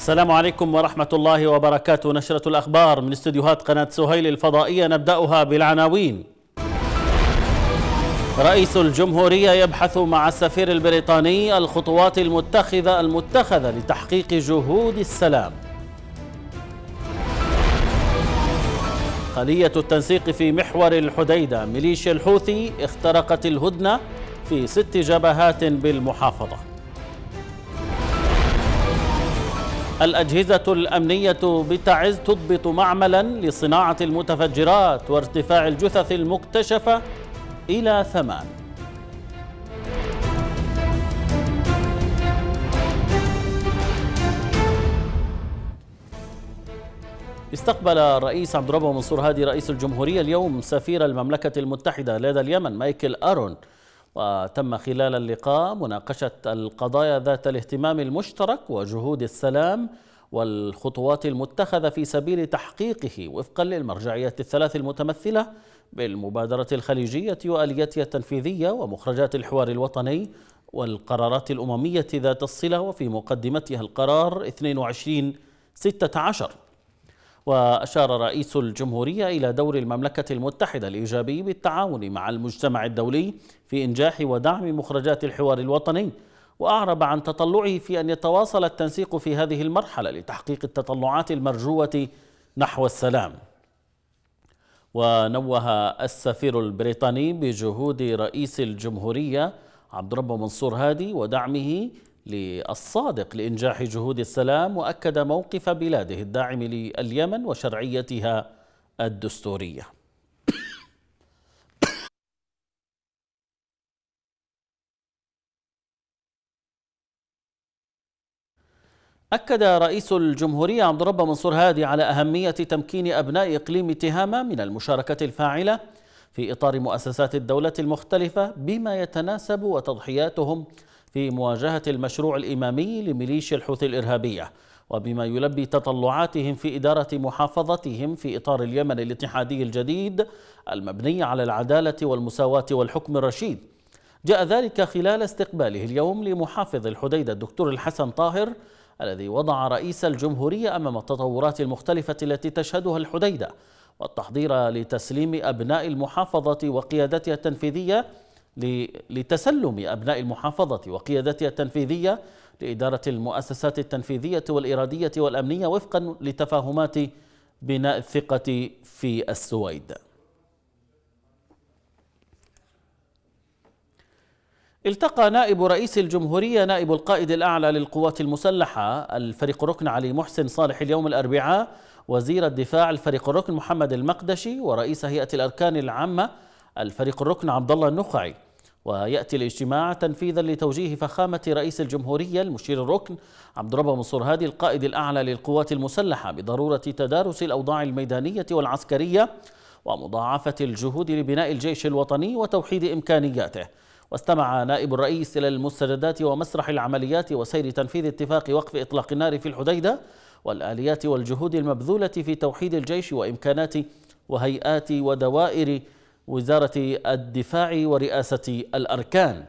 السلام عليكم ورحمة الله وبركاته نشرة الأخبار من استديوهات قناة سهيل الفضائية نبدأها بالعناوين رئيس الجمهورية يبحث مع السفير البريطاني الخطوات المتخذة المتخذة لتحقيق جهود السلام خلية التنسيق في محور الحديدة ميليشيا الحوثي اخترقت الهدنة في ست جبهات بالمحافظة الأجهزة الأمنية بتعز تضبط معملا لصناعة المتفجرات وارتفاع الجثث المكتشفة إلى ثمان استقبل رئيس عبد ربه منصور هادي رئيس الجمهورية اليوم سفير المملكة المتحدة لدى اليمن مايكل أرون وتم خلال اللقاء مناقشة القضايا ذات الاهتمام المشترك وجهود السلام والخطوات المتخذة في سبيل تحقيقه وفقا للمرجعيات الثلاث المتمثلة بالمبادرة الخليجية وآليتها التنفيذية ومخرجات الحوار الوطني والقرارات الأممية ذات الصلة وفي مقدمتها القرار 22 16 وأشار رئيس الجمهورية إلى دور المملكة المتحدة الإيجابي بالتعاون مع المجتمع الدولي في إنجاح ودعم مخرجات الحوار الوطني وأعرب عن تطلعه في أن يتواصل التنسيق في هذه المرحلة لتحقيق التطلعات المرجوة نحو السلام ونوه السفير البريطاني بجهود رئيس الجمهورية عبد ربه منصور هادي ودعمه للصادق لإنجاح جهود السلام وأكد موقف بلاده الداعم لليمن وشرعيتها الدستورية أكد رئيس الجمهورية عبد الرب منصور هادي على أهمية تمكين أبناء إقليم تهامة من المشاركة الفاعلة في إطار مؤسسات الدولة المختلفة بما يتناسب وتضحياتهم في مواجهة المشروع الإمامي لميليشيا الحوثي الإرهابية وبما يلبي تطلعاتهم في إدارة محافظتهم في إطار اليمن الاتحادي الجديد المبني على العدالة والمساواة والحكم الرشيد جاء ذلك خلال استقباله اليوم لمحافظ الحديدة الدكتور الحسن طاهر الذي وضع رئيس الجمهورية أمام التطورات المختلفة التي تشهدها الحديدة والتحضير لتسليم أبناء المحافظة وقيادتها التنفيذية لتسلم أبناء المحافظة وقيادتها التنفيذية لإدارة المؤسسات التنفيذية والإرادية والأمنية وفقا لتفاهمات بناء الثقة في السويد التقى نائب رئيس الجمهورية نائب القائد الأعلى للقوات المسلحة الفريق الركن علي محسن صالح اليوم الأربعاء وزير الدفاع الفريق الركن محمد المقدشي ورئيس هيئة الأركان العامة الفريق الركن عبد الله النخعي ويأتي الاجتماع تنفيذا لتوجيه فخامة رئيس الجمهورية المشير الركن عبد ربه منصور هادي القائد الأعلى للقوات المسلحة بضرورة تدارس الأوضاع الميدانية والعسكرية ومضاعفة الجهود لبناء الجيش الوطني وتوحيد إمكانياته واستمع نائب الرئيس إلى المستجدات ومسرح العمليات وسير تنفيذ اتفاق وقف إطلاق النار في الحديدة والآليات والجهود المبذولة في توحيد الجيش وإمكانات وهيئات ودوائر وزارة الدفاع ورئاسة الأركان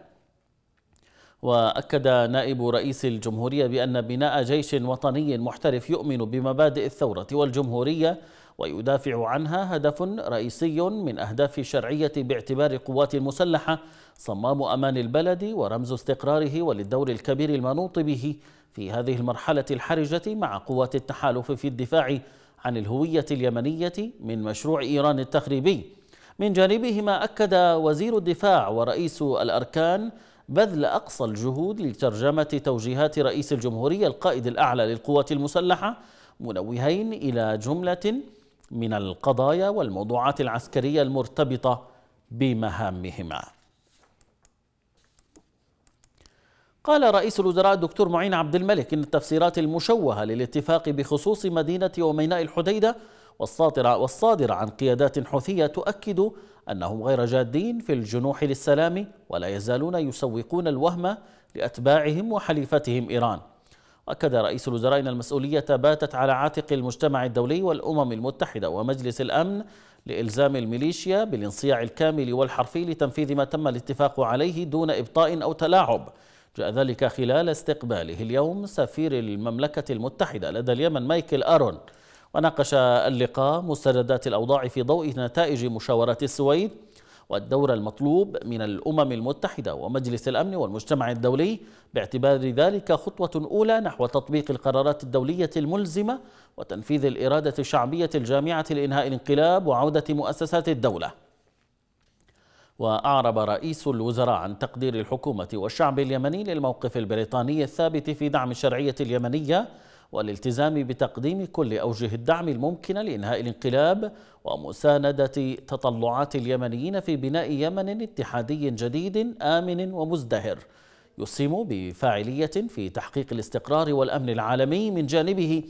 وأكد نائب رئيس الجمهورية بأن بناء جيش وطني محترف يؤمن بمبادئ الثورة والجمهورية ويدافع عنها هدف رئيسي من أهداف الشرعية باعتبار القوات المسلحة صمام أمان البلد ورمز استقراره وللدور الكبير المنوط به في هذه المرحلة الحرجة مع قوات التحالف في الدفاع عن الهوية اليمنية من مشروع إيران التخريبي من جانبهما أكد وزير الدفاع ورئيس الأركان بذل أقصى الجهود لترجمة توجيهات رئيس الجمهورية القائد الأعلى للقوات المسلحة منوهين إلى جملة من القضايا والموضوعات العسكرية المرتبطة بمهامهما قال رئيس الوزراء الدكتور معين عبد الملك إن التفسيرات المشوهة للاتفاق بخصوص مدينة وميناء الحديدة والصادرة, والصادرة عن قيادات حوثية تؤكد أنهم غير جادين في الجنوح للسلام ولا يزالون يسوقون الوهم لأتباعهم وحليفتهم إيران أكد رئيس الوزراء أن المسؤولية باتت على عاتق المجتمع الدولي والأمم المتحدة ومجلس الأمن لإلزام الميليشيا بالانصياع الكامل والحرفي لتنفيذ ما تم الاتفاق عليه دون إبطاء أو تلاعب جاء ذلك خلال استقباله اليوم سفير المملكة المتحدة لدى اليمن مايكل آرون وناقش اللقاء مستندات الأوضاع في ضوء نتائج مشاورات السويد والدور المطلوب من الأمم المتحدة ومجلس الأمن والمجتمع الدولي باعتبار ذلك خطوة أولى نحو تطبيق القرارات الدولية الملزمة وتنفيذ الإرادة الشعبية الجامعة لإنهاء الانقلاب وعودة مؤسسات الدولة وأعرب رئيس الوزراء عن تقدير الحكومة والشعب اليمني للموقف البريطاني الثابت في دعم الشرعية اليمنية والالتزام بتقديم كل أوجه الدعم الممكنة لإنهاء الانقلاب ومساندة تطلعات اليمنيين في بناء يمن اتحادي جديد آمن ومزدهر يسهم بفاعلية في تحقيق الاستقرار والأمن العالمي من جانبه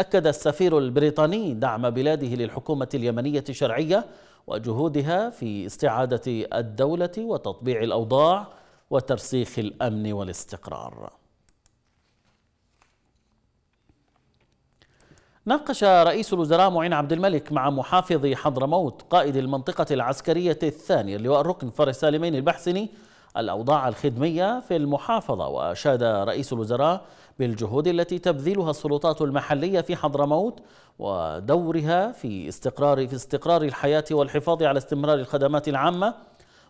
أكد السفير البريطاني دعم بلاده للحكومة اليمنية الشرعية وجهودها في استعادة الدولة وتطبيع الأوضاع وترسيخ الأمن والاستقرار ناقش رئيس الوزراء معين عبد الملك مع محافظ حضرموت قائد المنطقة العسكرية الثانية اللواء الركن فارس سالمين البحسني الأوضاع الخدمية في المحافظة وأشاد رئيس الوزراء بالجهود التي تبذلها السلطات المحلية في حضرموت ودورها في استقرار في استقرار الحياة والحفاظ على استمرار الخدمات العامة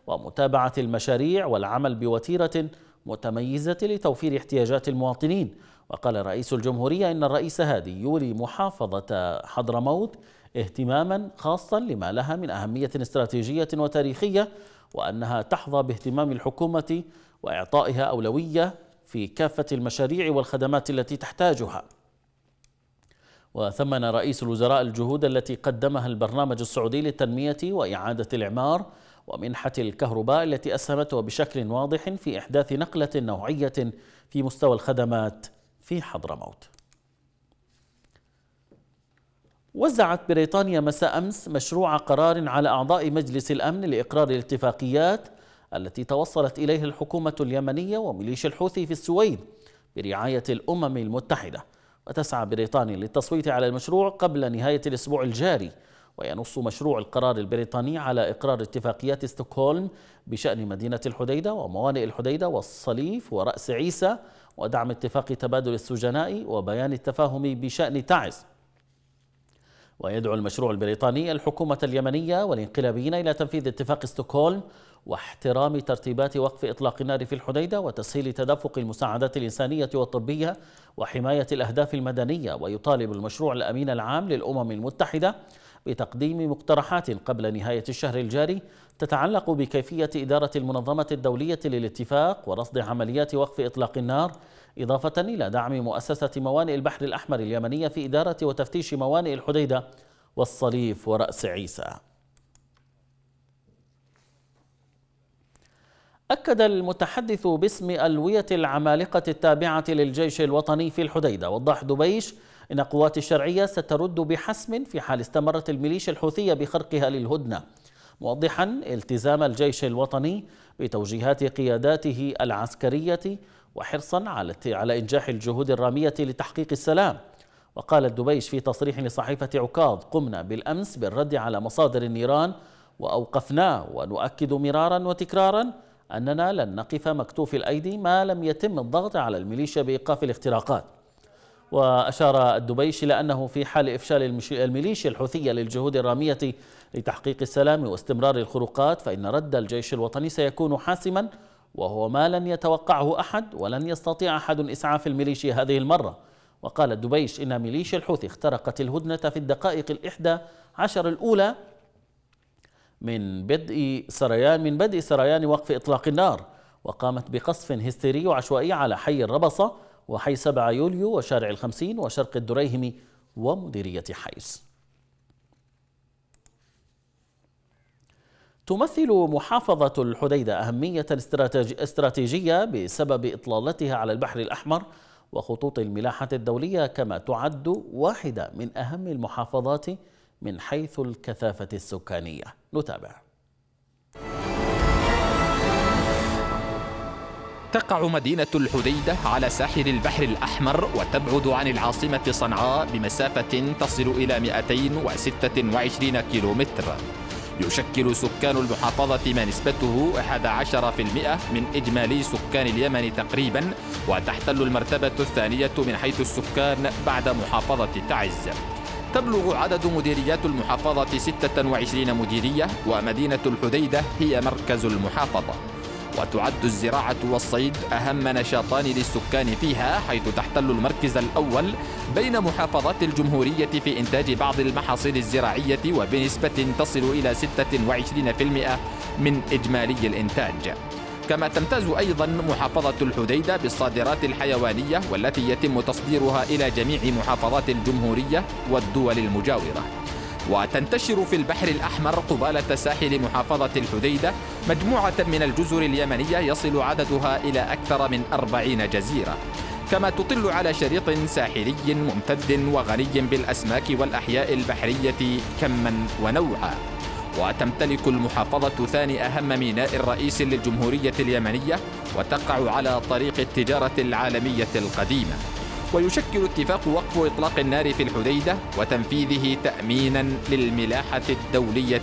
ومتابعة المشاريع والعمل بوتيرة متميزة لتوفير احتياجات المواطنين وقال رئيس الجمهورية إن الرئيس هادي يولي محافظة حضرموت اهتماما خاصا لما لها من أهمية استراتيجية وتاريخية وأنها تحظى باهتمام الحكومة وإعطائها أولوية في كافة المشاريع والخدمات التي تحتاجها وثمن رئيس الوزراء الجهود التي قدمها البرنامج السعودي للتنمية وإعادة الإعمار ومنحة الكهرباء التي أسهمت بشكل واضح في إحداث نقلة نوعية في مستوى الخدمات في حضرموت وزعت بريطانيا مساء أمس مشروع قرار على أعضاء مجلس الأمن لإقرار الاتفاقيات التي توصلت إليه الحكومة اليمنية وميليشيا الحوثي في السويد برعاية الأمم المتحدة وتسعى بريطانيا للتصويت على المشروع قبل نهاية الأسبوع الجاري وينص مشروع القرار البريطاني على إقرار اتفاقيات ستوكهولم بشأن مدينة الحديدة وموانئ الحديدة والصليف ورأس عيسى ودعم اتفاق تبادل السجناء وبيان التفاهم بشأن تعز ويدعو المشروع البريطاني الحكومة اليمنية والانقلابيين إلى تنفيذ اتفاق ستوكهولم واحترام ترتيبات وقف إطلاق النار في الحديدة وتسهيل تدفق المساعدات الإنسانية والطبية وحماية الأهداف المدنية ويطالب المشروع الأمين العام للأمم المتحدة بتقديم مقترحات قبل نهاية الشهر الجاري تتعلق بكيفية إدارة المنظمة الدولية للاتفاق ورصد عمليات وقف إطلاق النار إضافة إلى دعم مؤسسة موانئ البحر الأحمر اليمنية في إدارة وتفتيش موانئ الحديدة والصليف ورأس عيسى أكد المتحدث باسم ألوية العمالقة التابعة للجيش الوطني في الحديدة وضح دبيش إن قوات الشرعية سترد بحسم في حال استمرت الميليشيا الحوثية بخرقها للهدنة موضحا التزام الجيش الوطني بتوجيهات قياداته العسكرية وحرصا على إنجاح الجهود الرامية لتحقيق السلام وقال الدبيش في تصريح لصحيفة عكاظ قمنا بالأمس بالرد على مصادر النيران وأوقفناه ونؤكد مرارا وتكرارا أننا لن نقف مكتوف الأيدي ما لم يتم الضغط على الميليشيا بإيقاف الاختراقات وأشار الدبيش إلى أنه في حال إفشال الميليشيا الحوثية للجهود الرامية لتحقيق السلام واستمرار الخروقات فإن رد الجيش الوطني سيكون حاسما وهو ما لن يتوقعه أحد ولن يستطيع أحد إسعاف الميليشيا هذه المرة وقال الدبيش إن ميليشيا الحوثي اخترقت الهدنة في الدقائق الإحدى عشر الأولى من بدء سريان من بدء سريان وقف إطلاق النار وقامت بقصف هستيري وعشوائي على حي الربصة وحي 7 يوليو وشارع الخمسين وشرق الدريهمي ومديرية حيس تمثل محافظة الحديدة أهمية استراتيجية بسبب إطلالتها على البحر الأحمر وخطوط الملاحة الدولية كما تعد واحدة من أهم المحافظات من حيث الكثافة السكانية نتابع تقع مدينة الحديدة على ساحل البحر الأحمر وتبعد عن العاصمة صنعاء بمسافة تصل إلى 226 كيلومتر يشكل سكان المحافظة ما نسبته 11% من إجمالي سكان اليمن تقريبا وتحتل المرتبة الثانية من حيث السكان بعد محافظة تعز تبلغ عدد مديريات المحافظة 26 مديرية ومدينة الحديدة هي مركز المحافظة وتعد الزراعة والصيد أهم نشاطان للسكان فيها حيث تحتل المركز الأول بين محافظات الجمهورية في إنتاج بعض المحاصيل الزراعية وبنسبة تصل إلى 26% من إجمالي الإنتاج كما تمتاز أيضا محافظة الحديدة بالصادرات الحيوانية والتي يتم تصديرها إلى جميع محافظات الجمهورية والدول المجاورة وتنتشر في البحر الأحمر قبالة ساحل محافظة الحديدة مجموعة من الجزر اليمنية يصل عددها إلى أكثر من أربعين جزيرة كما تطل على شريط ساحلي ممتد وغني بالأسماك والأحياء البحرية كما ونوعا وتمتلك المحافظة ثاني أهم ميناء رئيس للجمهورية اليمنية وتقع على طريق التجارة العالمية القديمة ويشكل اتفاق وقف إطلاق النار في الحديدة وتنفيذه تأمينا للملاحة الدولية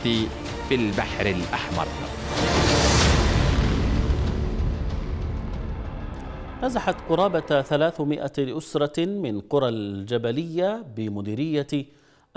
في البحر الأحمر نزحت قرابة 300 أسرة من قرى الجبلية بمديرية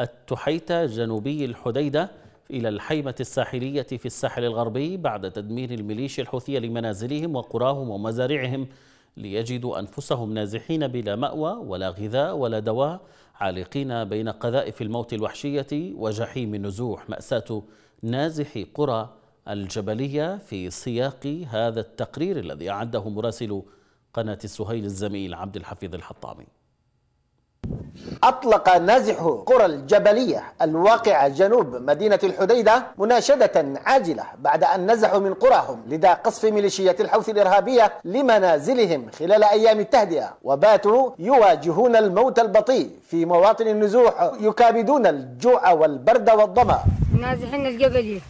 التحيتة جنوبي الحديدة إلى الحيمة الساحلية في الساحل الغربي بعد تدمير الميليشيا الحوثية لمنازلهم وقراهم ومزارعهم ليجدوا أنفسهم نازحين بلا مأوى ولا غذاء ولا دواء عالقين بين قذائف الموت الوحشية وجحيم النزوح مأساة نازح قرى الجبلية في سياق هذا التقرير الذي أعده مراسل قناة السهيل الزميل عبد الحفيظ الحطامي أطلق نازح قرى الجبلية الواقعة جنوب مدينة الحديدة مناشدة عاجلة بعد أن نزحوا من قراهم لدى قصف ميليشيات الحوث الإرهابية لمنازلهم خلال أيام التهدئة وباتوا يواجهون الموت البطيء في مواطن النزوح يكابدون الجوع والبرد والظما نازحين الجبلية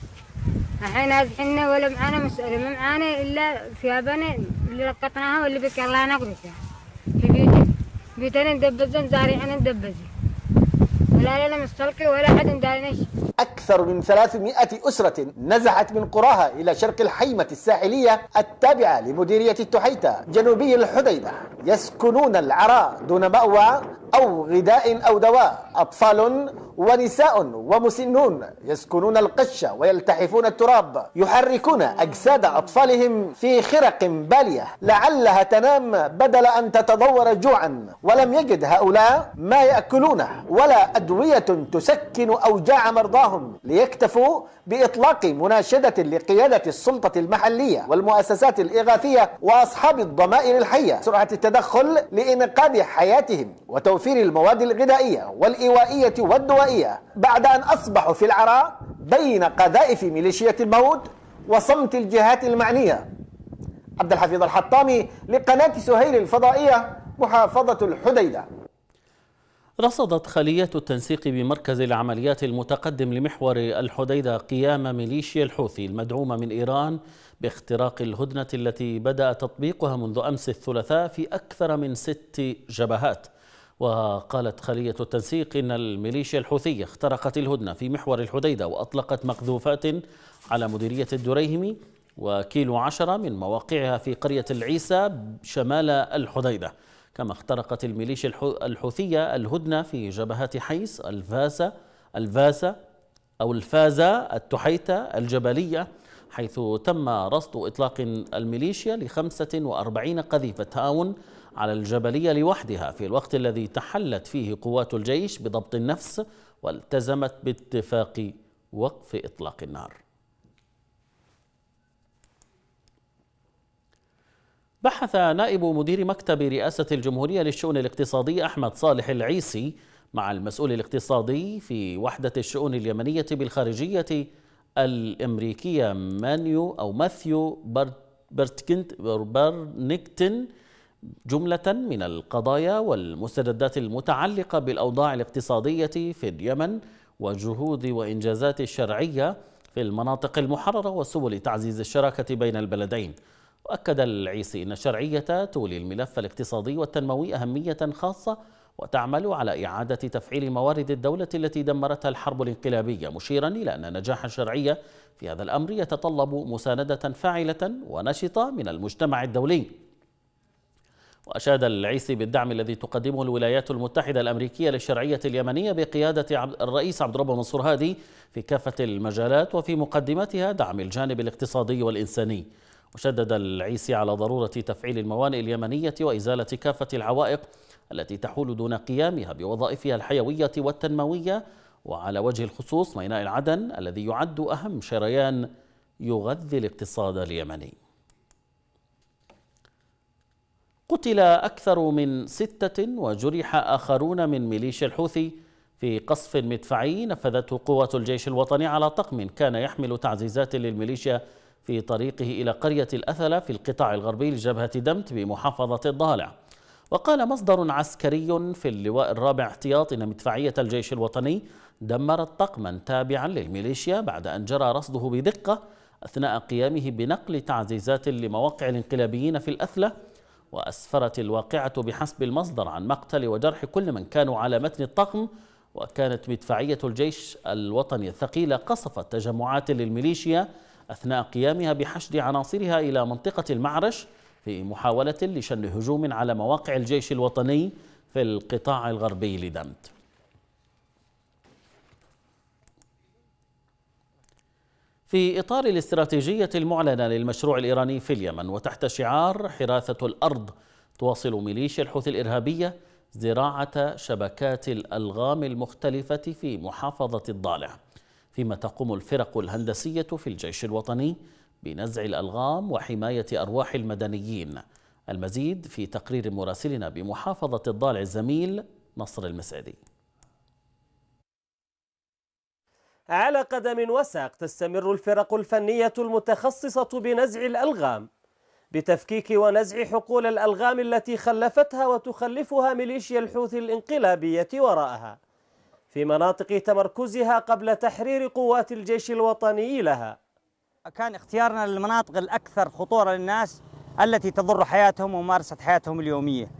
الحين نازحين ولا معانا مسألة ما معانا إلا ثيابنا اللي لقطناها واللي بك الله نقضي في بيوتنا بيتنا ندبزن زاري انا ندبزي ولا لنا مستلقي ولا حد ندانش أكثر من 300 أسرة نزحت من قراها إلى شرق الحيمة الساحلية التابعة لمديرية التحيتة جنوبي الحديدة يسكنون العراء دون مأوى أو غذاء أو دواء أطفال ونساء ومسنون يسكنون القشة ويلتحفون التراب يحركون أجساد أطفالهم في خرق بالية لعلها تنام بدل أن تتضور جوعا ولم يجد هؤلاء ما يأكلونه ولا أدوية تسكن أوجاع مرضاهم ليكتفوا بإطلاق مناشدة لقيادة السلطة المحلية والمؤسسات الإغاثية وأصحاب الضمائر الحية سرعة التدخل لإنقاذ حياتهم وتوفير المواد الغذائية والإيوائية والدوائية بعد أن أصبحوا في العراء بين قذائف ميليشيه الموت وصمت الجهات المعنية عبد الحفيظ الحطامي لقناة سهيل الفضائية محافظة الحديدة رصدت خلية التنسيق بمركز العمليات المتقدم لمحور الحديدة قيام ميليشيا الحوثي المدعومة من إيران باختراق الهدنة التي بدأ تطبيقها منذ أمس الثلاثاء في أكثر من ست جبهات وقالت خلية التنسيق إن الميليشيا الحوثية اخترقت الهدنة في محور الحديدة وأطلقت مقذوفات على مديرية الدريهمي وكيلو عشرة من مواقعها في قرية العيسى شمال الحديدة كما اخترقت الميليشيا الحوثية الهدنة في جبهات حيس الفاسة الفاسة أو الفازة التحيتة الجبلية حيث تم رصد إطلاق الميليشيا ل 45 قذيفة تاون على الجبلية لوحدها في الوقت الذي تحلت فيه قوات الجيش بضبط النفس والتزمت باتفاق وقف إطلاق النار بحث نائب مدير مكتب رئاسة الجمهورية للشؤون الاقتصادية أحمد صالح العيسي مع المسؤول الاقتصادي في وحدة الشؤون اليمنية بالخارجية الأمريكية مانيو أو ماثيو برتكنت برنكتن جملة من القضايا والمستجدات المتعلقة بالأوضاع الاقتصادية في اليمن وجهود وإنجازات الشرعية في المناطق المحررة وسبل تعزيز الشراكة بين البلدين وأكد العيسي أن الشرعية تولي الملف الاقتصادي والتنموي أهمية خاصة وتعمل على إعادة تفعيل موارد الدولة التي دمرتها الحرب الانقلابية مشيرا إلى أن نجاح الشرعية في هذا الأمر يتطلب مساندة فاعلة ونشطة من المجتمع الدولي وأشاد العيسي بالدعم الذي تقدمه الولايات المتحدة الأمريكية للشرعية اليمنية بقيادة الرئيس عبد الرب منصور هادي في كافة المجالات وفي مقدمتها دعم الجانب الاقتصادي والإنساني وشدد العيسي على ضرورة تفعيل الموانئ اليمنية وإزالة كافة العوائق التي تحول دون قيامها بوظائفها الحيوية والتنموية وعلى وجه الخصوص ميناء العدن الذي يعد أهم شريان يغذي الاقتصاد اليمني قتل أكثر من ستة وجرح آخرون من ميليشيا الحوثي في قصف مدفعي نفذته قوة الجيش الوطني على طقم كان يحمل تعزيزات للميليشيا في طريقه إلى قرية الأثلة في القطاع الغربي لجبهة دمت بمحافظة الضالع وقال مصدر عسكري في اللواء الرابع احتياط إن مدفعية الجيش الوطني دمرت طقما تابعا للميليشيا بعد أن جرى رصده بدقة أثناء قيامه بنقل تعزيزات لمواقع الانقلابيين في الأثلة وأسفرت الواقعة بحسب المصدر عن مقتل وجرح كل من كانوا على متن الطقم وكانت مدفعية الجيش الوطني الثقيلة قصفت تجمعات للميليشيا أثناء قيامها بحشد عناصرها إلى منطقة المعرش في محاولة لشن هجوم على مواقع الجيش الوطني في القطاع الغربي لدمت في إطار الاستراتيجية المعلنة للمشروع الإيراني في اليمن وتحت شعار حراثة الأرض تواصل ميليشيا الحوثي الإرهابية زراعة شبكات الألغام المختلفة في محافظة الضالع فيما تقوم الفرق الهندسية في الجيش الوطني بنزع الألغام وحماية أرواح المدنيين المزيد في تقرير مراسلنا بمحافظة الضالع الزميل نصر المسعدي على قدم وساق تستمر الفرق الفنية المتخصصة بنزع الألغام بتفكيك ونزع حقول الألغام التي خلفتها وتخلفها ميليشيا الحوثي الانقلابية وراءها في مناطق تمركزها قبل تحرير قوات الجيش الوطني لها كان اختيارنا للمناطق الأكثر خطورة للناس التي تضر حياتهم وممارسة حياتهم اليومية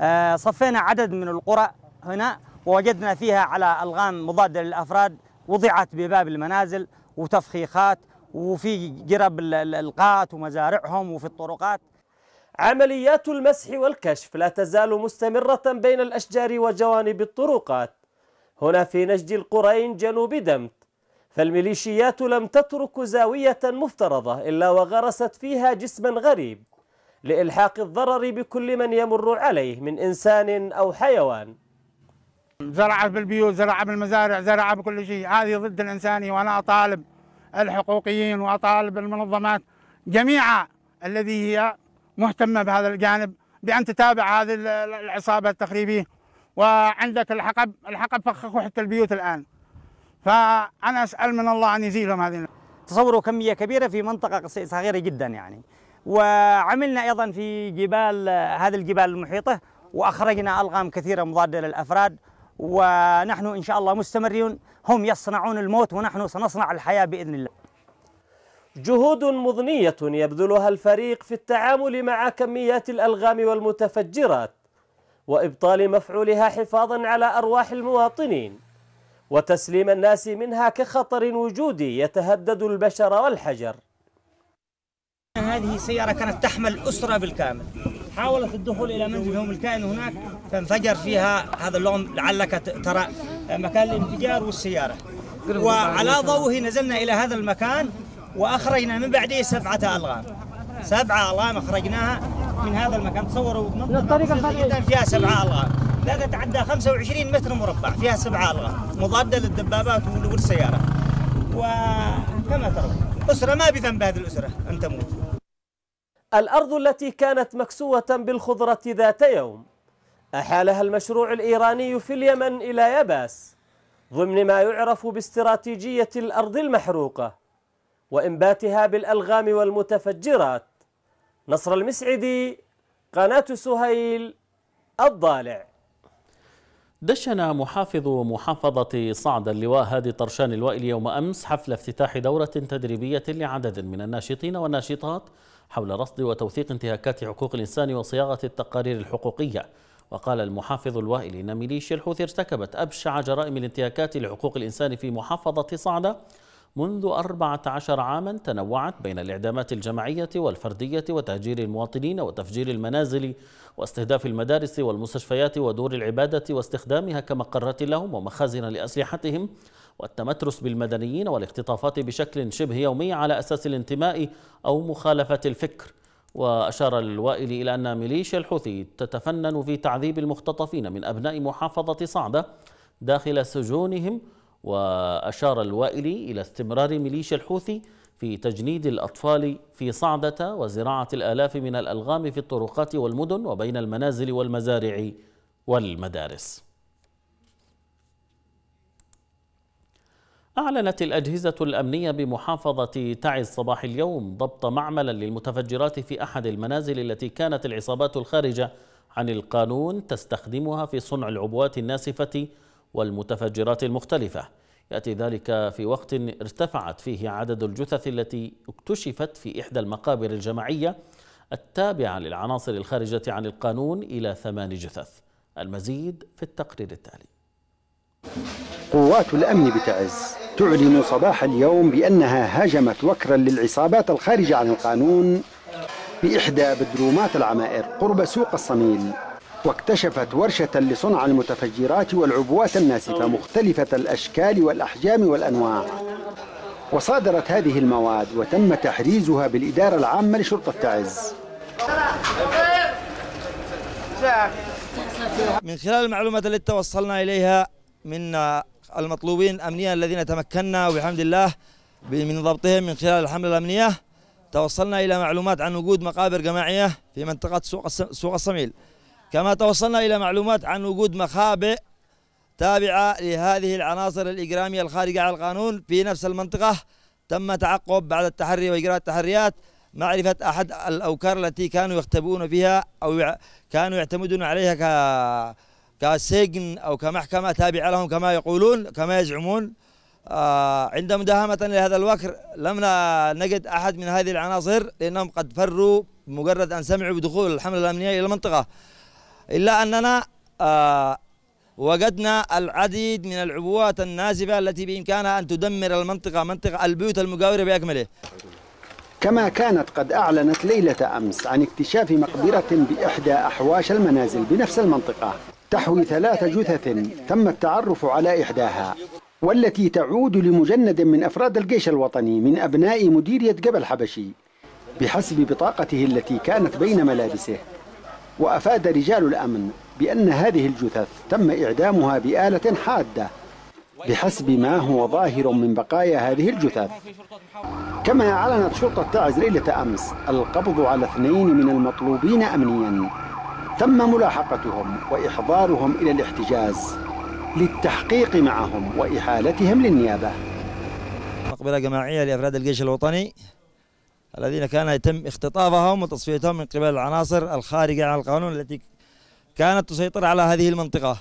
آه، صفينا عدد من القرى هنا ووجدنا فيها على ألغام مضادة للأفراد وضعت بباب المنازل وتفخيخات وفي جرب القات ومزارعهم وفي الطرقات عمليات المسح والكشف لا تزال مستمرة بين الأشجار وجوانب الطرقات هنا في نجد القرين جنوب دمت فالميليشيات لم تترك زاوية مفترضة إلا وغرست فيها جسما غريب لإلحاق الضرر بكل من يمر عليه من إنسان أو حيوان زرعت بالبيوت زرع بالمزارع زرع بكل شيء هذه ضد الإنسانية وأنا أطالب الحقوقيين وأطالب المنظمات جميعا الذي هي مهتمة بهذا الجانب بأن تتابع هذه العصابة التخريبية وعندك الحقب الحقب فخخوا حتى البيوت الآن فأنا أسأل من الله أن يزيلهم هذه تصوروا كمية كبيرة في منطقة صغيرة جدا يعني وعملنا أيضا في جبال هذه الجبال المحيطة وأخرجنا ألغام كثيرة مضادة للأفراد ونحن إن شاء الله مستمرون هم يصنعون الموت ونحن سنصنع الحياة بإذن الله جهود مضنية يبذلها الفريق في التعامل مع كميات الألغام والمتفجرات وإبطال مفعولها حفاظا على أرواح المواطنين وتسليم الناس منها كخطر وجودي يتهدد البشر والحجر هذه السيارة كانت تحمل أسرة بالكامل حاولت الدخول إلى منزلهم الكائن هناك فانفجر فيها هذا اللوم لعلك ترى مكان الانفجار والسيارة وعلى ضوه نزلنا إلى هذا المكان وأخرجنا من بعده سبعة ألغام سبعة ألغام أخرجناها من هذا المكان تصوروا بمنطقه جدا فيها سبعه ألغام لا تتعدى 25 متر مربع فيها سبعه ألغام مضاده للدبابات والسياره وكما ترون اسره ما بذنب هذه الاسره ان تموت الارض التي كانت مكسوه بالخضره ذات يوم احالها المشروع الايراني في اليمن الى يباس ضمن ما يعرف باستراتيجيه الارض المحروقه وانباتها بالالغام والمتفجرات نصر المسعدي قناة سهيل الضالع دشن محافظ محافظة صعد اللواء هادي طرشان الوائل يوم أمس حفل افتتاح دورة تدريبية لعدد من الناشطين والناشطات حول رصد وتوثيق انتهاكات حقوق الإنسان وصياغة التقارير الحقوقية وقال المحافظ الوائل إن ميليشيا الحوثي ارتكبت أبشع جرائم الانتهاكات لحقوق الإنسان في محافظة صعدة منذ 14 عاما تنوعت بين الإعدامات الجماعية والفردية وتهجير المواطنين وتفجير المنازل واستهداف المدارس والمستشفيات ودور العبادة واستخدامها كمقرات لهم ومخازن لأسلحتهم والتمترس بالمدنيين والاختطافات بشكل شبه يومي على أساس الانتماء أو مخالفة الفكر وأشار الوائل إلى أن ميليشيا الحوثي تتفنن في تعذيب المختطفين من أبناء محافظة صعدة داخل سجونهم وأشار الوائلي إلى استمرار ميليشيا الحوثي في تجنيد الأطفال في صعدة وزراعة الآلاف من الألغام في الطرقات والمدن وبين المنازل والمزارع والمدارس أعلنت الأجهزة الأمنية بمحافظة تعز صباح اليوم ضبط معملا للمتفجرات في أحد المنازل التي كانت العصابات الخارجة عن القانون تستخدمها في صنع العبوات الناسفة والمتفجرات المختلفة يأتي ذلك في وقت ارتفعت فيه عدد الجثث التي اكتشفت في إحدى المقابر الجماعية التابعة للعناصر الخارجة عن القانون إلى ثمان جثث المزيد في التقرير التالي قوات الأمن بتعز تعلن صباح اليوم بأنها هاجمت وكرا للعصابات الخارجة عن القانون بإحدى بدرومات العمائر قرب سوق الصميل واكتشفت ورشة لصنع المتفجرات والعبوات الناسفة مختلفة الأشكال والأحجام والأنواع وصادرت هذه المواد وتم تحريزها بالإدارة العامة لشرطة تعز من خلال المعلومات التي توصلنا إليها من المطلوبين أمنيا الذين تمكنا وبحمد الله من ضبطهم من خلال الحملة الأمنية توصلنا إلى معلومات عن وجود مقابر جماعية في منطقة سوق السميل كما توصلنا إلى معلومات عن وجود مخابئ تابعة لهذه العناصر الإجرامية الخارجة عن القانون في نفس المنطقة تم تعقب بعد التحري وإجراء التحريات معرفة أحد الأوكار التي كانوا يختبئون فيها أو كانوا يعتمدون عليها ك كسجن أو كمحكمة تابعة لهم كما يقولون كما يزعمون آه، عند مداهمة لهذا الوكر لم نجد أحد من هذه العناصر لأنهم قد فروا مجرد أن سمعوا بدخول الحملة الأمنية إلى المنطقة إلا أننا آه، وجدنا العديد من العبوات النازفة التي بإمكانها أن تدمر المنطقة منطقة البيوت المجاورة بأكمله كما كانت قد أعلنت ليلة أمس عن اكتشاف مقبرة بإحدى أحواش المنازل بنفس المنطقة تحوي ثلاث جثث تم التعرف على إحداها والتي تعود لمجند من أفراد الجيش الوطني من أبناء مديرية جبل حبشي بحسب بطاقته التي كانت بين ملابسه وأفاد رجال الأمن بأن هذه الجثث تم إعدامها بآلة حادة بحسب ما هو ظاهر من بقايا هذه الجثث كما أعلنت شرطة تعز ليلة أمس القبض على اثنين من المطلوبين أمنيا تم ملاحقتهم وإحضارهم إلى الاحتجاز للتحقيق معهم وإحالتهم للنيابة مقبلة جماعية لأفراد الجيش الوطني الذين كان يتم اختطافهم وتصفيتهم من قبل العناصر الخارجة عن القانون التي كانت تسيطر على هذه المنطقة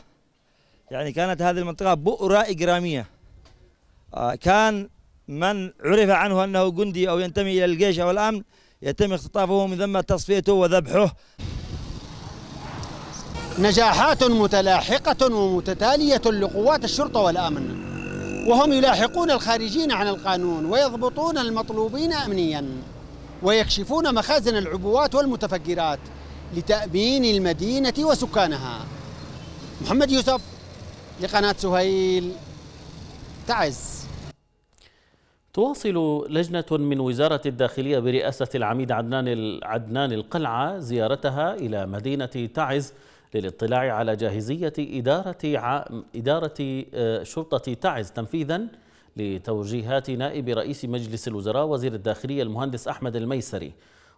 يعني كانت هذه المنطقة بؤرة إجرامية آه، كان من عرف عنه أنه جندي أو ينتمي إلى الجيش أو الأمن يتم اختطافه من ثم تصفيته وذبحه نجاحات متلاحقة ومتتالية لقوات الشرطة والأمن وهم يلاحقون الخارجين عن القانون ويضبطون المطلوبين أمنياً ويكشفون مخازن العبوات والمتفجرات لتأمين المدينة وسكانها محمد يوسف لقناة سهيل تعز تواصل لجنة من وزارة الداخلية برئاسة العميد عدنان عدنان القلعة زيارتها إلى مدينة تعز للاطلاع على جاهزية إدارة عام إدارة آه، شرطة تعز تنفيذا لتوجيهات نائب رئيس مجلس الوزراء وزير الداخلية المهندس أحمد الميسري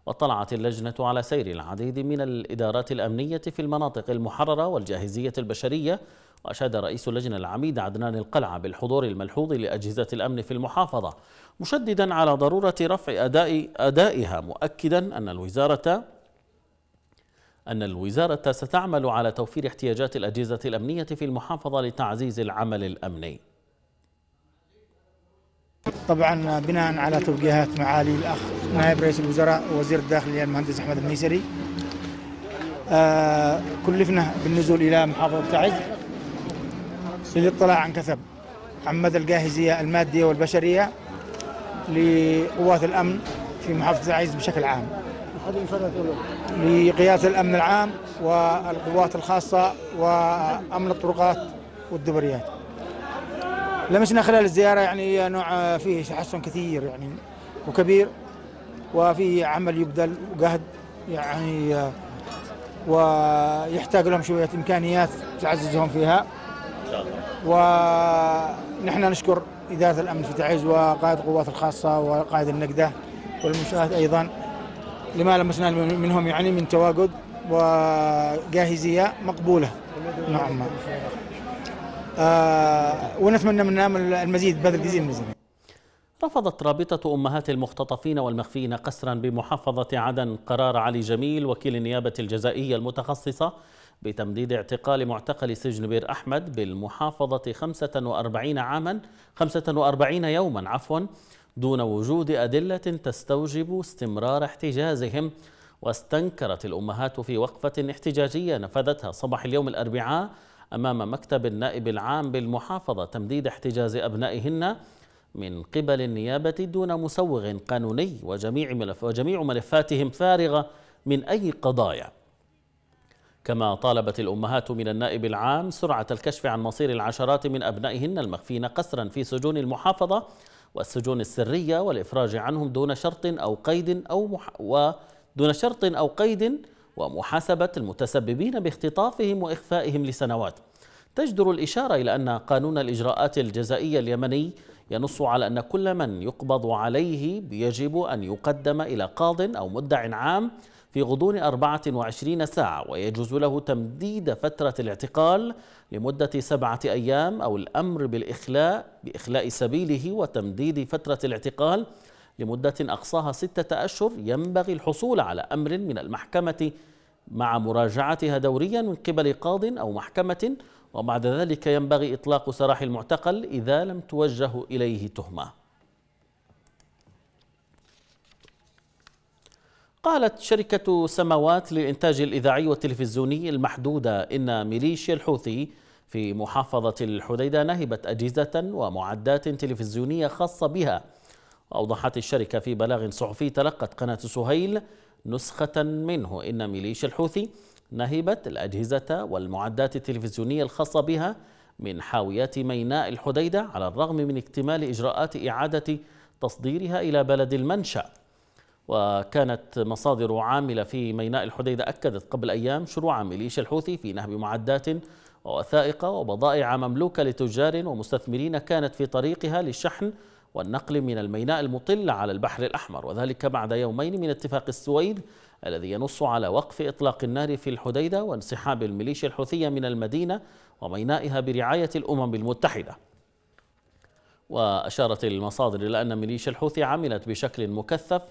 وطلعت اللجنة على سير العديد من الإدارات الأمنية في المناطق المحررة والجاهزية البشرية وأشاد رئيس اللجنة العميد عدنان القلعة بالحضور الملحوظ لأجهزة الأمن في المحافظة مشددا على ضرورة رفع أداء أدائها مؤكدا أن الوزارة أن الوزارة ستعمل على توفير احتياجات الأجهزة الأمنية في المحافظة لتعزيز العمل الأمني طبعا بناء على توجيهات معالي الاخ نائب رئيس الوزراء وزير الداخليه المهندس احمد الميسري آه، كلفنا بالنزول الى محافظه تعز للاطلاع عن كثب عن مدى الجاهزيه الماديه والبشريه لقوات الامن في محافظه تعز بشكل عام. لقياده الامن العام والقوات الخاصه وامن الطرقات والدبريات. لمسنا خلال الزيارة يعني نوع آه، فيه تحسن كثير يعني وكبير وفيه عمل يبذل وجهد يعني آه، ويحتاج لهم شوية إمكانيات تعززهم فيها ونحن نشكر إدارة الأمن في تعز وقائد القوات الخاصة وقائد النقدة والمنشآت أيضا لما لمسنا منهم يعني من تواجد وجاهزية مقبولة نعم آه، ونتمنى من نعم المزيد بذل جزيل من الجهود رفضت رابطة أمهات المختطفين والمخفين قسرا بمحافظة عدن قرار علي جميل وكيل النيابة الجزائية المتخصصة بتمديد اعتقال معتقل سجن بير أحمد بالمحافظة 45 عاما 45 يوما عفوا دون وجود أدلة تستوجب استمرار احتجازهم واستنكرت الأمهات في وقفة احتجاجية نفذتها صباح اليوم الأربعاء أمام مكتب النائب العام بالمحافظة تمديد احتجاز أبنائهن من قبل النيابة دون مسوغ قانوني وجميع, ملف وجميع ملفاتهم فارغة من أي قضايا كما طالبت الأمهات من النائب العام سرعة الكشف عن مصير العشرات من أبنائهن المخفين قسرا في سجون المحافظة والسجون السرية والإفراج عنهم دون شرط أو قيد أو مح... ودون شرط أو قيد ومحاسبة المتسببين باختطافهم وإخفائهم لسنوات تجدر الإشارة إلى أن قانون الإجراءات الجزائية اليمني ينص على أن كل من يقبض عليه يجب أن يقدم إلى قاض أو مدع عام في غضون 24 ساعة ويجوز له تمديد فترة الاعتقال لمدة سبعة أيام أو الأمر بالإخلاء بإخلاء سبيله وتمديد فترة الاعتقال لمدة أقصاها ستة أشهر ينبغي الحصول على أمر من المحكمة مع مراجعتها دوريا من قبل قاض أو محكمة وبعد ذلك ينبغي إطلاق سراح المعتقل إذا لم توجه إليه تهمة قالت شركة سماوات للإنتاج الإذاعي والتلفزيوني المحدودة إن ميليشيا الحوثي في محافظة الحديدة نهبت أجهزة ومعدات تلفزيونية خاصة بها وأوضحت الشركة في بلاغ صحفي تلقت قناة سهيل نسخة منه إن ميليشيا الحوثي نهبت الأجهزة والمعدات التلفزيونية الخاصة بها من حاويات ميناء الحديدة على الرغم من اكتمال إجراءات إعادة تصديرها إلى بلد المنشأ وكانت مصادر عاملة في ميناء الحديدة أكدت قبل أيام شروع ميليشيا الحوثي في نهب معدات ووثائق وبضائع مملوكة لتجار ومستثمرين كانت في طريقها للشحن والنقل من الميناء المطل على البحر الأحمر وذلك بعد يومين من اتفاق السويد الذي ينص على وقف إطلاق النار في الحديدة وانسحاب الميليشيا الحوثية من المدينة ومينائها برعاية الأمم المتحدة وأشارت المصادر إلى أن ميليشيا الحوثي عملت بشكل مكثف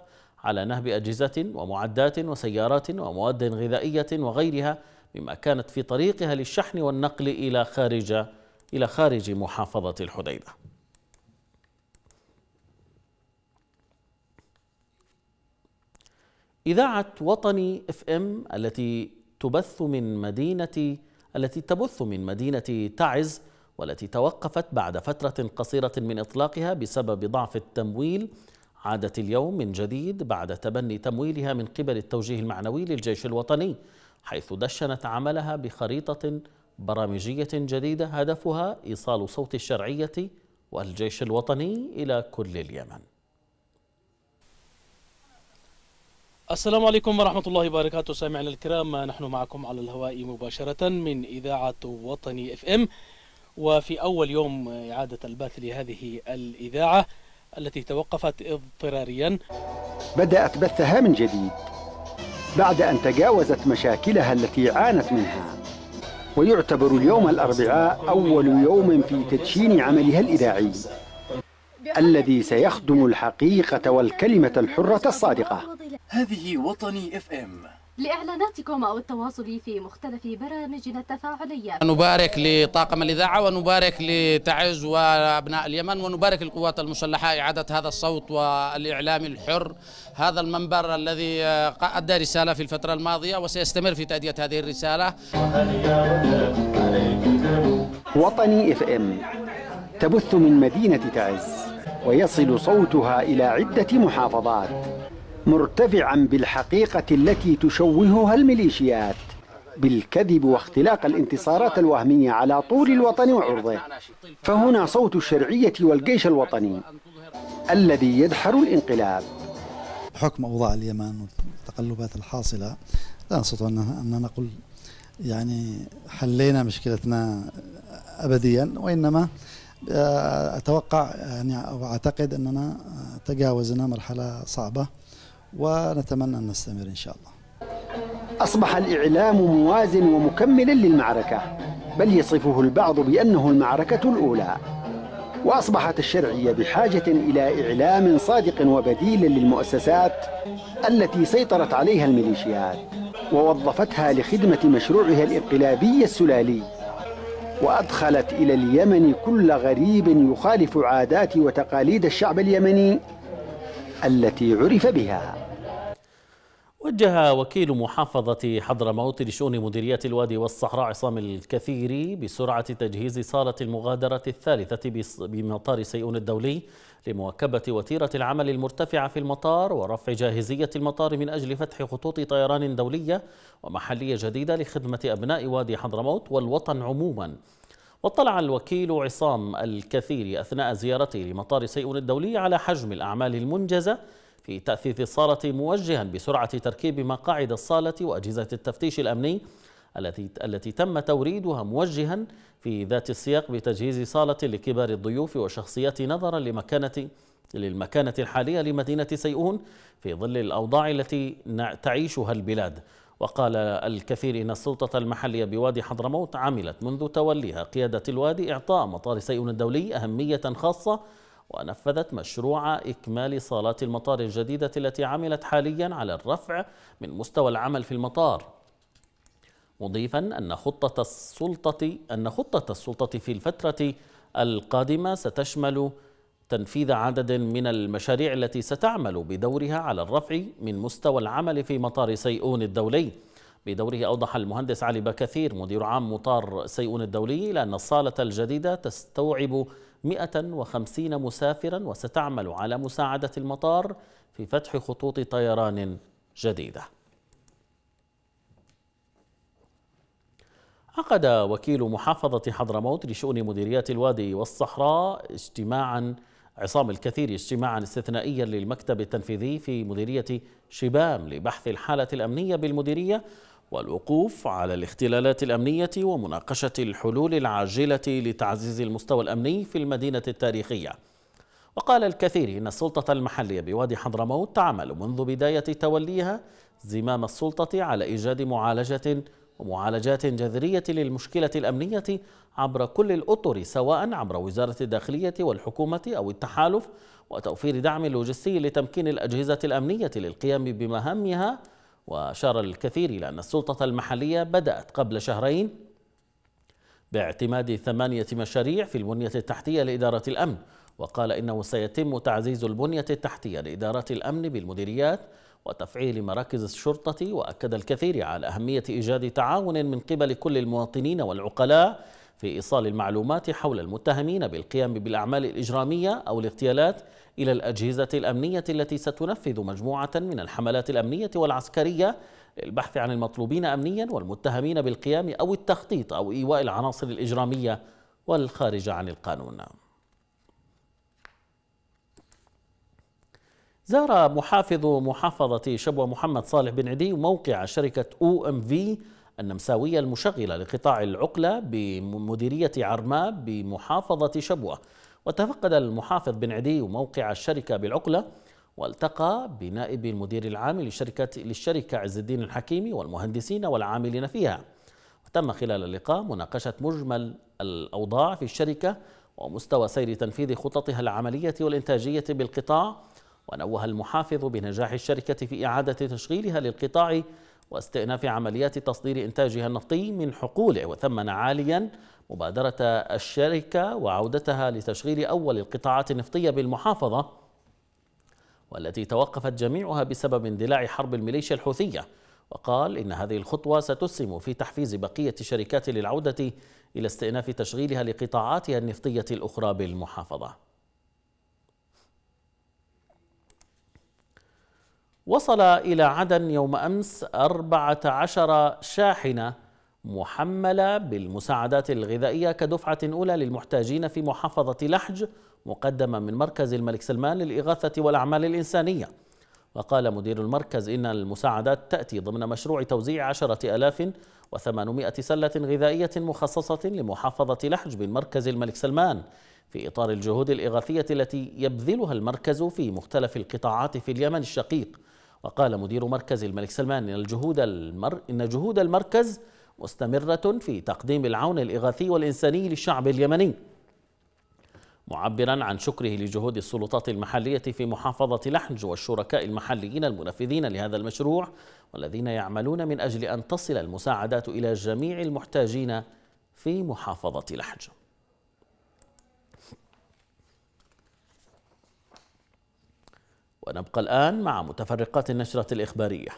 على نهب أجهزة ومعدات وسيارات ومواد غذائية وغيرها مما كانت في طريقها للشحن والنقل إلى خارج إلى خارج محافظة الحديدة إذاعة وطني اف ام التي تبث من مدينة التي تبث من مدينة تعز والتي توقفت بعد فترة قصيرة من إطلاقها بسبب ضعف التمويل عادت اليوم من جديد بعد تبني تمويلها من قبل التوجيه المعنوي للجيش الوطني حيث دشنت عملها بخريطة برامجية جديدة هدفها إيصال صوت الشرعية والجيش الوطني إلى كل اليمن السلام عليكم ورحمة الله وبركاته سامعنا الكرام نحن معكم على الهواء مباشرة من إذاعة وطني اف ام وفي أول يوم إعادة البث لهذه الإذاعة التي توقفت اضطراريا بدأت بثها من جديد بعد أن تجاوزت مشاكلها التي عانت منها ويعتبر اليوم الأربعاء أول يوم في تدشين عملها الإذاعي الذي سيخدم الحقيقة والكلمة الحرة الصادقة هذه وطني اف ام لإعلاناتكم أو التواصل في مختلف برامجنا التفاعلية نبارك لطاقم الإذاعة ونبارك لتعز وأبناء اليمن ونبارك للقوات المسلحة إعادة هذا الصوت والإعلام الحر هذا المنبر الذي أدى رسالة في الفترة الماضية وسيستمر في تأدية هذه الرسالة وطني اف ام تبث من مدينة تعز ويصل صوتها إلى عدة محافظات مرتفعا بالحقيقة التي تشوهها الميليشيات بالكذب واختلاق الانتصارات الوهمية على طول الوطن وعرضه فهنا صوت الشرعية والجيش الوطني الذي يدحر الانقلاب بحكم أوضاع اليمن والتقلبات الحاصلة لا نستطيع أن نقول يعني حلينا مشكلتنا أبديا وإنما آه، أتوقع يعني أو أعتقد أننا تجاوزنا مرحلة صعبة ونتمنى أن نستمر إن شاء الله أصبح الإعلام موازن ومكملا للمعركة بل يصفه البعض بأنه المعركة الأولى وأصبحت الشرعية بحاجة إلى إعلام صادق وبديل للمؤسسات التي سيطرت عليها الميليشيات ووظفتها لخدمة مشروعها الانقلابي السلالي وأدخلت إلى اليمن كل غريب يخالف عادات وتقاليد الشعب اليمني التي عرف بها وجه وكيل محافظة حضرموت لشؤون مديرية الوادي والصحراء عصام الكثيري بسرعة تجهيز صالة المغادرة الثالثة بمطار سيئون الدولي لمواكبة وتيرة العمل المرتفعة في المطار ورفع جاهزية المطار من أجل فتح خطوط طيران دولية ومحلية جديدة لخدمة أبناء وادي حضرموت والوطن عموماً واطلع الوكيل عصام الكثيري أثناء زيارته لمطار سيئون الدولي على حجم الأعمال المنجزة في تأثيث الصالة موجها بسرعة تركيب مقاعد الصالة وأجهزة التفتيش الأمني التي التي تم توريدها موجها في ذات السياق بتجهيز صالة لكبار الضيوف والشخصيات نظرا لمكانة للمكانة الحالية لمدينة سيئون في ظل الأوضاع التي تعيشها البلاد وقال الكثير إن السلطة المحلية بوادي حضرموت عملت منذ توليها قيادة الوادي إعطاء مطار سيئون الدولي أهمية خاصة ونفذت مشروع إكمال صالات المطار الجديدة التي عملت حاليا على الرفع من مستوى العمل في المطار مضيفا أن خطة السلطة أن خطة السلطة في الفترة القادمة ستشمل تنفيذ عدد من المشاريع التي ستعمل بدورها على الرفع من مستوى العمل في مطار سيئون الدولي بدوره أوضح المهندس علي بكثير مدير عام مطار سيئون الدولي إلى أن الصالة الجديدة تستوعب 150 مسافرا وستعمل على مساعدة المطار في فتح خطوط طيران جديدة عقد وكيل محافظة حضرموت لشؤون مديريات الوادي والصحراء اجتماعا عصام الكثير اجتماعا استثنائيا للمكتب التنفيذي في مديرية شبام لبحث الحالة الأمنية بالمديرية والوقوف على الاختلالات الأمنية ومناقشة الحلول العاجلة لتعزيز المستوى الأمني في المدينة التاريخية وقال الكثير إن السلطة المحلية بوادي حضرموت تعمل منذ بداية توليها زمام السلطة على إيجاد معالجة ومعالجات جذرية للمشكلة الأمنية عبر كل الأطر سواء عبر وزارة الداخلية والحكومة أو التحالف وتوفير دعم لوجستي لتمكين الأجهزة الأمنية للقيام بمهامها وأشار الكثير إلى أن السلطة المحلية بدأت قبل شهرين باعتماد ثمانية مشاريع في البنية التحتية لإدارة الأمن وقال إنه سيتم تعزيز البنية التحتية لإدارة الأمن بالمديريات وتفعيل مراكز الشرطة وأكد الكثير على أهمية إيجاد تعاون من قبل كل المواطنين والعقلاء في إيصال المعلومات حول المتهمين بالقيام بالأعمال الإجرامية أو الاغتيالات إلى الأجهزة الأمنية التي ستنفذ مجموعة من الحملات الأمنية والعسكرية للبحث عن المطلوبين أمنيا والمتهمين بالقيام أو التخطيط أو إيواء العناصر الإجرامية والخارجة عن القانون زار محافظ محافظة شبوة محمد صالح بن عدي موقع شركة او ام في النمساوية المشغلة لقطاع العقلة بمديرية عرماب بمحافظة شبوة وتفقد المحافظ بن عدي موقع الشركة بالعقلة والتقى بنائب المدير العام لشركة للشركة عز الدين الحكيمي والمهندسين والعاملين فيها وتم خلال اللقاء مناقشة مجمل الأوضاع في الشركة ومستوى سير تنفيذ خططها العملية والإنتاجية بالقطاع ونوه المحافظ بنجاح الشركة في إعادة تشغيلها للقطاع واستئناف عمليات تصدير إنتاجها النفطي من حقوله وثمن عاليا مبادرة الشركة وعودتها لتشغيل أول القطاعات النفطية بالمحافظة والتي توقفت جميعها بسبب اندلاع حرب الميليشيا الحوثية وقال إن هذه الخطوة ستسهم في تحفيز بقية الشركات للعودة إلى استئناف تشغيلها لقطاعاتها النفطية الأخرى بالمحافظة وصل إلى عدن يوم أمس 14 شاحنة محملة بالمساعدات الغذائية كدفعة أولى للمحتاجين في محافظة لحج مقدمة من مركز الملك سلمان للإغاثة والأعمال الإنسانية وقال مدير المركز إن المساعدات تأتي ضمن مشروع توزيع عشرة ألاف وثمانمائة سلة غذائية مخصصة لمحافظة لحج من مركز الملك سلمان في إطار الجهود الإغاثية التي يبذلها المركز في مختلف القطاعات في اليمن الشقيق وقال مدير مركز الملك سلمان إن الجهود المر إن جهود المركز مستمرة في تقديم العون الإغاثي والإنساني للشعب اليمني معبرا عن شكره لجهود السلطات المحلية في محافظة لحج والشركاء المحليين المنفذين لهذا المشروع والذين يعملون من أجل أن تصل المساعدات إلى جميع المحتاجين في محافظة لحج ونبقى الآن مع متفرقات النشرة الإخبارية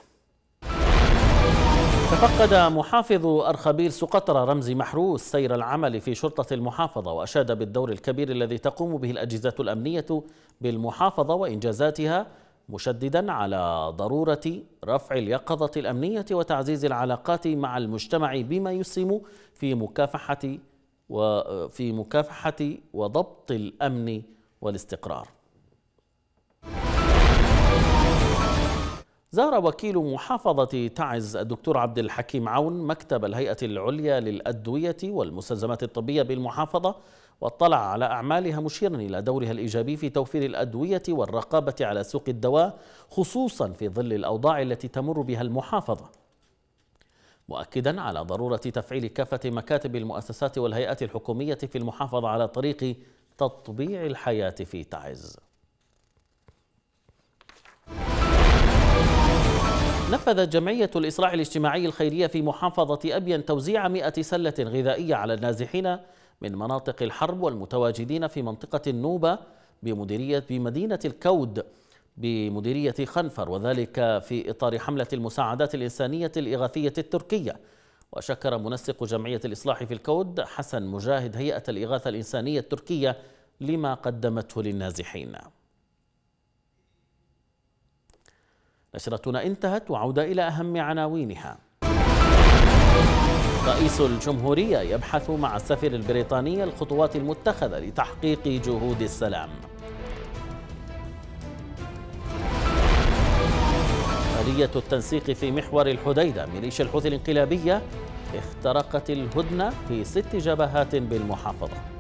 تفقد محافظ أرخبيل سقطرى رمزي محروس سير العمل في شرطة المحافظة وأشاد بالدور الكبير الذي تقوم به الأجهزة الأمنية بالمحافظة وإنجازاتها مشددا على ضرورة رفع اليقظة الأمنية وتعزيز العلاقات مع المجتمع بما يسهم في مكافحة وفي مكافحة وضبط الأمن والاستقرار زار وكيل محافظة تعز الدكتور عبد الحكيم عون مكتب الهيئة العليا للأدوية والمستلزمات الطبية بالمحافظة واطلع على أعمالها مشيرا إلى دورها الإيجابي في توفير الأدوية والرقابة على سوق الدواء خصوصا في ظل الأوضاع التي تمر بها المحافظة مؤكدا على ضرورة تفعيل كافة مكاتب المؤسسات والهيئات الحكومية في المحافظة على طريق تطبيع الحياة في تعز نفذت جمعية الإصلاح الاجتماعي الخيرية في محافظة أبين توزيع 100 سلة غذائية على النازحين من مناطق الحرب والمتواجدين في منطقة النوبة بمديرية بمدينة الكود بمديرية خنفر وذلك في إطار حملة المساعدات الإنسانية الإغاثية التركية وشكر منسق جمعية الإصلاح في الكود حسن مجاهد هيئة الإغاثة الإنسانية التركية لما قدمته للنازحين نشرتنا انتهت وعودة إلى أهم عناوينها رئيس الجمهورية يبحث مع السفير البريطاني الخطوات المتخذة لتحقيق جهود السلام آلية التنسيق في محور الحديدة ميليشيا الحوثي الانقلابية اخترقت الهدنة في ست جبهات بالمحافظة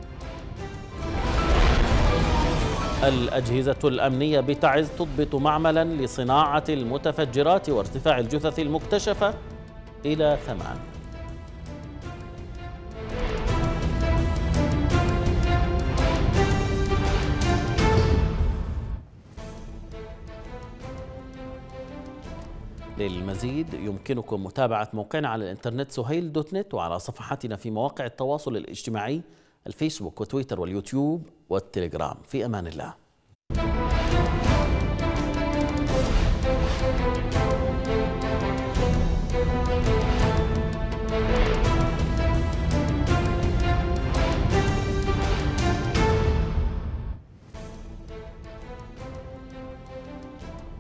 الأجهزة الأمنية بتعز تضبط معملا لصناعة المتفجرات وارتفاع الجثث المكتشفة إلى ثمان للمزيد يمكنكم متابعة موقعنا على الإنترنت سهيل دوت نت وعلى صفحتنا في مواقع التواصل الاجتماعي الفيسبوك وتويتر واليوتيوب والتليجرام في أمان الله